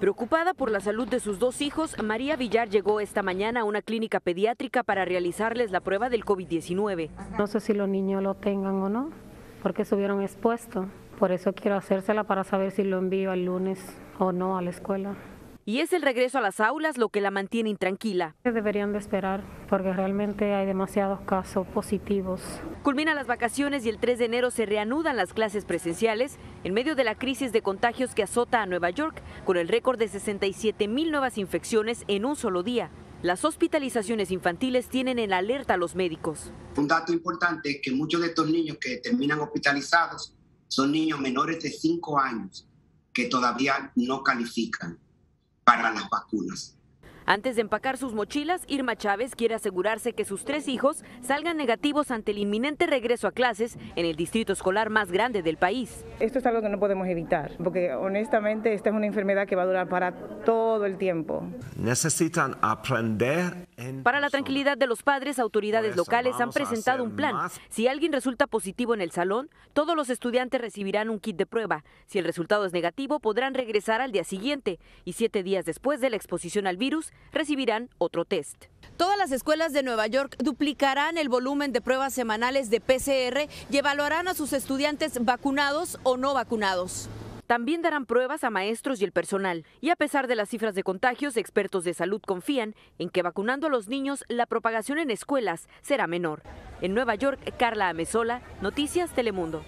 Preocupada por la salud de sus dos hijos, María Villar llegó esta mañana a una clínica pediátrica para realizarles la prueba del COVID-19. No sé si los niños lo tengan o no, porque estuvieron expuestos. Por eso quiero hacérsela para saber si lo envío el lunes o no a la escuela y es el regreso a las aulas lo que la mantiene intranquila. Deberían de esperar porque realmente hay demasiados casos positivos. Culminan las vacaciones y el 3 de enero se reanudan las clases presenciales en medio de la crisis de contagios que azota a Nueva York con el récord de 67 mil nuevas infecciones en un solo día. Las hospitalizaciones infantiles tienen en alerta a los médicos. Un dato importante es que muchos de estos niños que terminan hospitalizados son niños menores de 5 años que todavía no califican para las vacunas. Antes de empacar sus mochilas, Irma Chávez quiere asegurarse que sus tres hijos salgan negativos ante el inminente regreso a clases en el distrito escolar más grande del país. Esto es algo que no podemos evitar, porque honestamente esta es una enfermedad que va a durar para todo el tiempo. Necesitan aprender para la tranquilidad de los padres, autoridades locales han presentado un plan. Si alguien resulta positivo en el salón, todos los estudiantes recibirán un kit de prueba. Si el resultado es negativo, podrán regresar al día siguiente y siete días después de la exposición al virus recibirán otro test. Todas las escuelas de Nueva York duplicarán el volumen de pruebas semanales de PCR y evaluarán a sus estudiantes vacunados o no vacunados. También darán pruebas a maestros y el personal. Y a pesar de las cifras de contagios, expertos de salud confían en que vacunando a los niños, la propagación en escuelas será menor. En Nueva York, Carla Amezola, Noticias Telemundo.